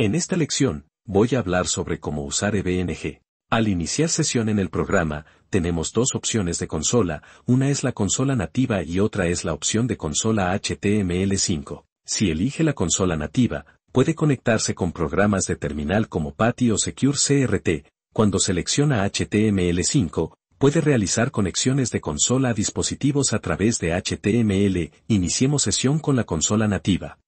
En esta lección, voy a hablar sobre cómo usar EBNG. Al iniciar sesión en el programa, tenemos dos opciones de consola, una es la consola nativa y otra es la opción de consola HTML5. Si elige la consola nativa, puede conectarse con programas de terminal como PATI o Secure CRT. Cuando selecciona HTML5, puede realizar conexiones de consola a dispositivos a través de HTML. Iniciemos sesión con la consola nativa.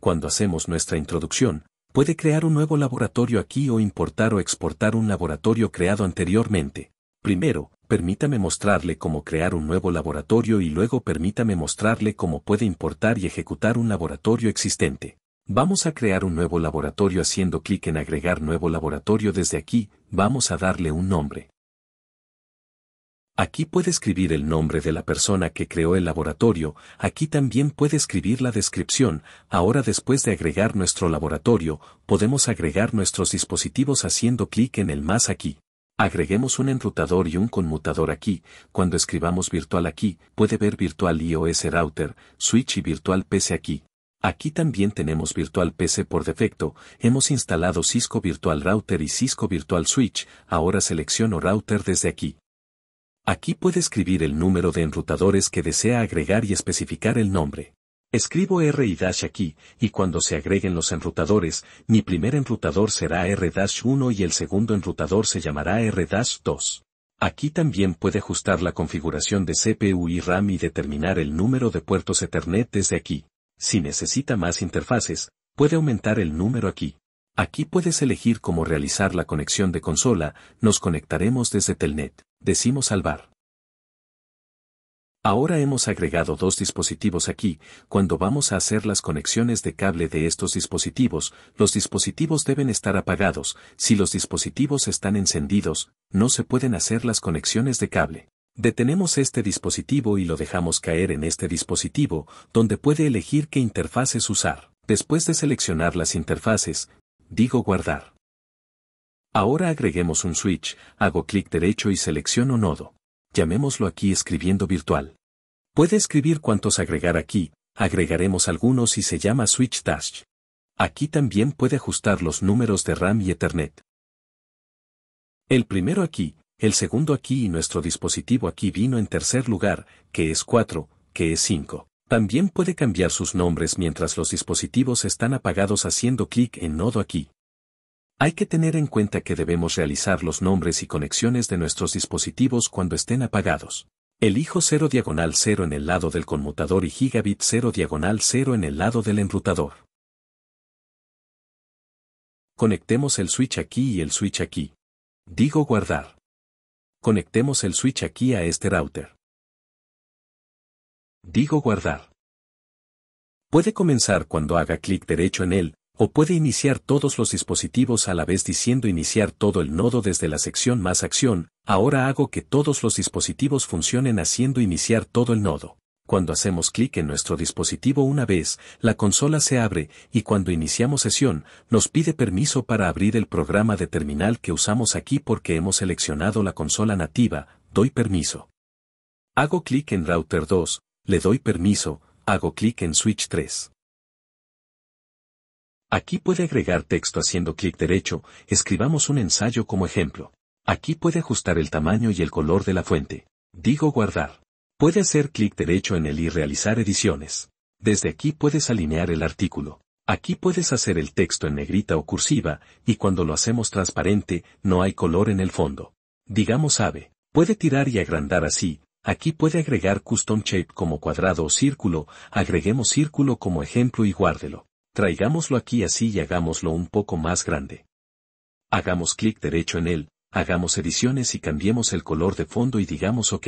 Cuando hacemos nuestra introducción, Puede crear un nuevo laboratorio aquí o importar o exportar un laboratorio creado anteriormente. Primero, permítame mostrarle cómo crear un nuevo laboratorio y luego permítame mostrarle cómo puede importar y ejecutar un laboratorio existente. Vamos a crear un nuevo laboratorio haciendo clic en agregar nuevo laboratorio desde aquí, vamos a darle un nombre. Aquí puede escribir el nombre de la persona que creó el laboratorio, aquí también puede escribir la descripción, ahora después de agregar nuestro laboratorio, podemos agregar nuestros dispositivos haciendo clic en el más aquí. Agreguemos un enrutador y un conmutador aquí, cuando escribamos virtual aquí, puede ver virtual iOS router, switch y virtual PC aquí. Aquí también tenemos Virtual PC por defecto, hemos instalado Cisco Virtual Router y Cisco Virtual Switch, ahora selecciono Router desde aquí. Aquí puede escribir el número de enrutadores que desea agregar y especificar el nombre. Escribo R y dash aquí, y cuando se agreguen los enrutadores, mi primer enrutador será R-1 y el segundo enrutador se llamará R-2. Aquí también puede ajustar la configuración de CPU y RAM y determinar el número de puertos Ethernet desde aquí. Si necesita más interfaces, puede aumentar el número aquí. Aquí puedes elegir cómo realizar la conexión de consola, nos conectaremos desde Telnet decimos salvar. Ahora hemos agregado dos dispositivos aquí, cuando vamos a hacer las conexiones de cable de estos dispositivos, los dispositivos deben estar apagados, si los dispositivos están encendidos, no se pueden hacer las conexiones de cable. Detenemos este dispositivo y lo dejamos caer en este dispositivo, donde puede elegir qué interfaces usar. Después de seleccionar las interfaces, digo guardar. Ahora agreguemos un switch, hago clic derecho y selecciono nodo. Llamémoslo aquí escribiendo virtual. Puede escribir cuántos agregar aquí, agregaremos algunos y se llama switch dash. Aquí también puede ajustar los números de RAM y Ethernet. El primero aquí, el segundo aquí y nuestro dispositivo aquí vino en tercer lugar, que es 4, que es 5. También puede cambiar sus nombres mientras los dispositivos están apagados haciendo clic en nodo aquí. Hay que tener en cuenta que debemos realizar los nombres y conexiones de nuestros dispositivos cuando estén apagados. Elijo 0 diagonal 0 en el lado del conmutador y gigabit 0 diagonal 0 en el lado del enrutador. Conectemos el switch aquí y el switch aquí. Digo guardar. Conectemos el switch aquí a este router. Digo guardar. Puede comenzar cuando haga clic derecho en él, o puede iniciar todos los dispositivos a la vez diciendo iniciar todo el nodo desde la sección más acción, ahora hago que todos los dispositivos funcionen haciendo iniciar todo el nodo. Cuando hacemos clic en nuestro dispositivo una vez, la consola se abre y cuando iniciamos sesión, nos pide permiso para abrir el programa de terminal que usamos aquí porque hemos seleccionado la consola nativa, doy permiso. Hago clic en Router 2, le doy permiso, hago clic en Switch 3. Aquí puede agregar texto haciendo clic derecho, escribamos un ensayo como ejemplo. Aquí puede ajustar el tamaño y el color de la fuente. Digo guardar. Puede hacer clic derecho en el y realizar ediciones. Desde aquí puedes alinear el artículo. Aquí puedes hacer el texto en negrita o cursiva, y cuando lo hacemos transparente, no hay color en el fondo. Digamos ave. Puede tirar y agrandar así. Aquí puede agregar custom shape como cuadrado o círculo, agreguemos círculo como ejemplo y guárdelo. Traigámoslo aquí así y hagámoslo un poco más grande. Hagamos clic derecho en él, hagamos ediciones y cambiemos el color de fondo y digamos OK.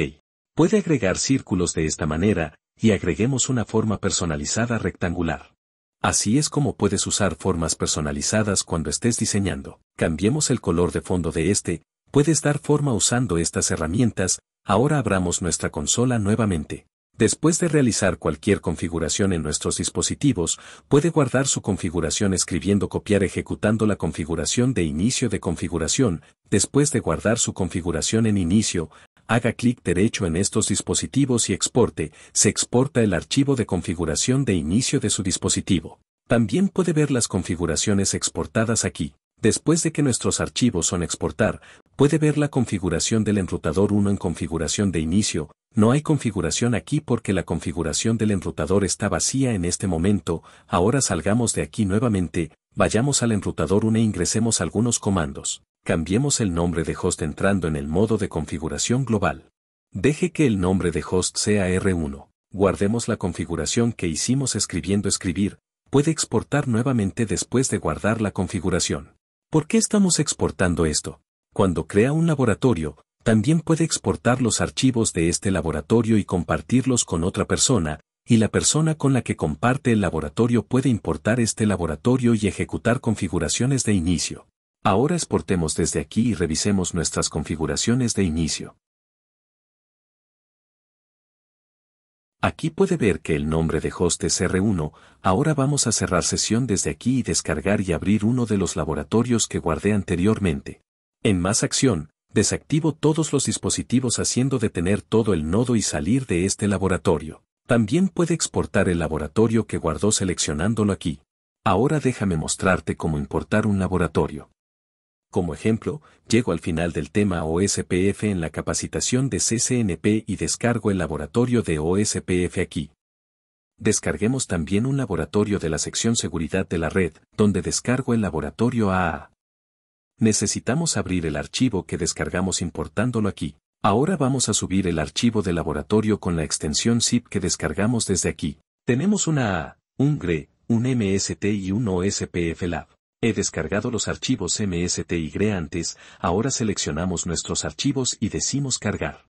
Puede agregar círculos de esta manera, y agreguemos una forma personalizada rectangular. Así es como puedes usar formas personalizadas cuando estés diseñando. Cambiemos el color de fondo de este, puedes dar forma usando estas herramientas, ahora abramos nuestra consola nuevamente. Después de realizar cualquier configuración en nuestros dispositivos, puede guardar su configuración escribiendo copiar ejecutando la configuración de inicio de configuración. Después de guardar su configuración en inicio, haga clic derecho en estos dispositivos y exporte, se exporta el archivo de configuración de inicio de su dispositivo. También puede ver las configuraciones exportadas aquí. Después de que nuestros archivos son exportar, puede ver la configuración del enrutador 1 en configuración de inicio, no hay configuración aquí porque la configuración del enrutador está vacía en este momento, ahora salgamos de aquí nuevamente, vayamos al enrutador 1 e ingresemos algunos comandos. Cambiemos el nombre de host entrando en el modo de configuración global. Deje que el nombre de host sea R1. Guardemos la configuración que hicimos escribiendo escribir, puede exportar nuevamente después de guardar la configuración. ¿Por qué estamos exportando esto? Cuando crea un laboratorio, también puede exportar los archivos de este laboratorio y compartirlos con otra persona, y la persona con la que comparte el laboratorio puede importar este laboratorio y ejecutar configuraciones de inicio. Ahora exportemos desde aquí y revisemos nuestras configuraciones de inicio. Aquí puede ver que el nombre de host es R1, ahora vamos a cerrar sesión desde aquí y descargar y abrir uno de los laboratorios que guardé anteriormente. En más acción, Desactivo todos los dispositivos haciendo detener todo el nodo y salir de este laboratorio. También puede exportar el laboratorio que guardó seleccionándolo aquí. Ahora déjame mostrarte cómo importar un laboratorio. Como ejemplo, llego al final del tema OSPF en la capacitación de CCNP y descargo el laboratorio de OSPF aquí. Descarguemos también un laboratorio de la sección seguridad de la red, donde descargo el laboratorio AA necesitamos abrir el archivo que descargamos importándolo aquí. Ahora vamos a subir el archivo de laboratorio con la extensión zip que descargamos desde aquí. Tenemos una A, un GRE, un MST y un OSPF Lab. He descargado los archivos MST y GRE antes, ahora seleccionamos nuestros archivos y decimos cargar.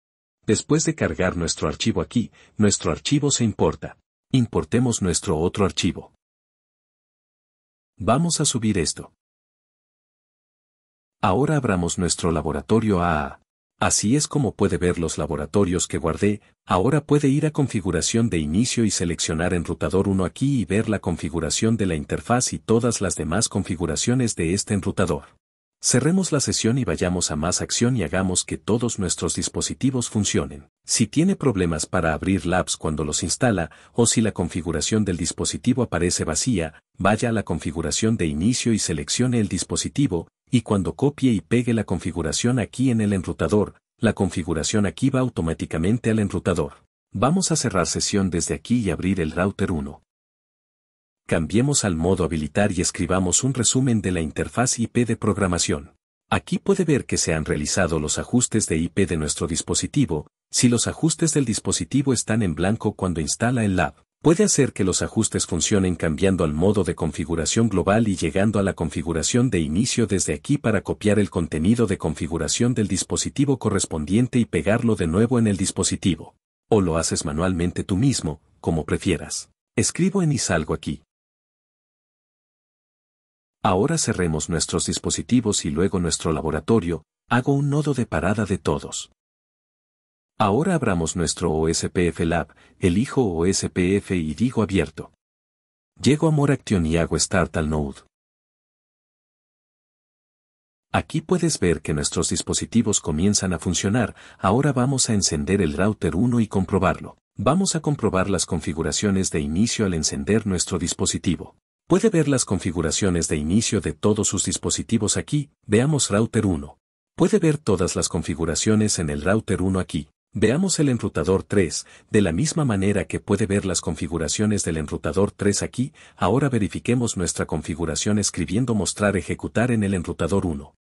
Después de cargar nuestro archivo aquí, nuestro archivo se importa. Importemos nuestro otro archivo. Vamos a subir esto. Ahora abramos nuestro laboratorio A. Así es como puede ver los laboratorios que guardé, ahora puede ir a configuración de inicio y seleccionar enrutador 1 aquí y ver la configuración de la interfaz y todas las demás configuraciones de este enrutador. Cerremos la sesión y vayamos a más acción y hagamos que todos nuestros dispositivos funcionen. Si tiene problemas para abrir Labs cuando los instala o si la configuración del dispositivo aparece vacía, vaya a la configuración de inicio y seleccione el dispositivo, y cuando copie y pegue la configuración aquí en el enrutador, la configuración aquí va automáticamente al enrutador. Vamos a cerrar sesión desde aquí y abrir el router 1. Cambiemos al modo habilitar y escribamos un resumen de la interfaz IP de programación. Aquí puede ver que se han realizado los ajustes de IP de nuestro dispositivo, si los ajustes del dispositivo están en blanco cuando instala el lab. Puede hacer que los ajustes funcionen cambiando al modo de configuración global y llegando a la configuración de inicio desde aquí para copiar el contenido de configuración del dispositivo correspondiente y pegarlo de nuevo en el dispositivo. O lo haces manualmente tú mismo, como prefieras. Escribo en y salgo aquí. Ahora cerremos nuestros dispositivos y luego nuestro laboratorio, hago un nodo de parada de todos. Ahora abramos nuestro OSPF Lab, elijo OSPF y digo abierto. Llego a More Action y hago Start al Node. Aquí puedes ver que nuestros dispositivos comienzan a funcionar, ahora vamos a encender el router 1 y comprobarlo. Vamos a comprobar las configuraciones de inicio al encender nuestro dispositivo. Puede ver las configuraciones de inicio de todos sus dispositivos aquí, veamos router 1. Puede ver todas las configuraciones en el router 1 aquí. Veamos el enrutador 3, de la misma manera que puede ver las configuraciones del enrutador 3 aquí, ahora verifiquemos nuestra configuración escribiendo mostrar ejecutar en el enrutador 1.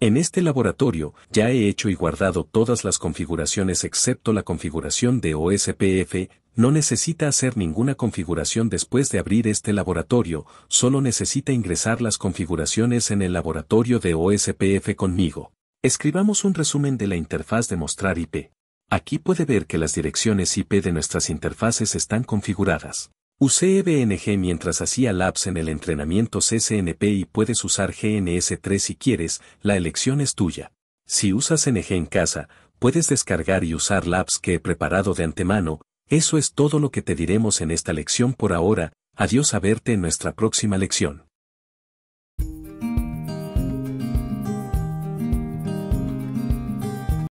En este laboratorio, ya he hecho y guardado todas las configuraciones excepto la configuración de OSPF, no necesita hacer ninguna configuración después de abrir este laboratorio, solo necesita ingresar las configuraciones en el laboratorio de OSPF conmigo. Escribamos un resumen de la interfaz de mostrar IP. Aquí puede ver que las direcciones IP de nuestras interfaces están configuradas. Usé EBNG mientras hacía labs en el entrenamiento CCNP y puedes usar GNS3 si quieres, la elección es tuya. Si usas NG en casa, puedes descargar y usar labs que he preparado de antemano, eso es todo lo que te diremos en esta lección por ahora, adiós a verte en nuestra próxima lección.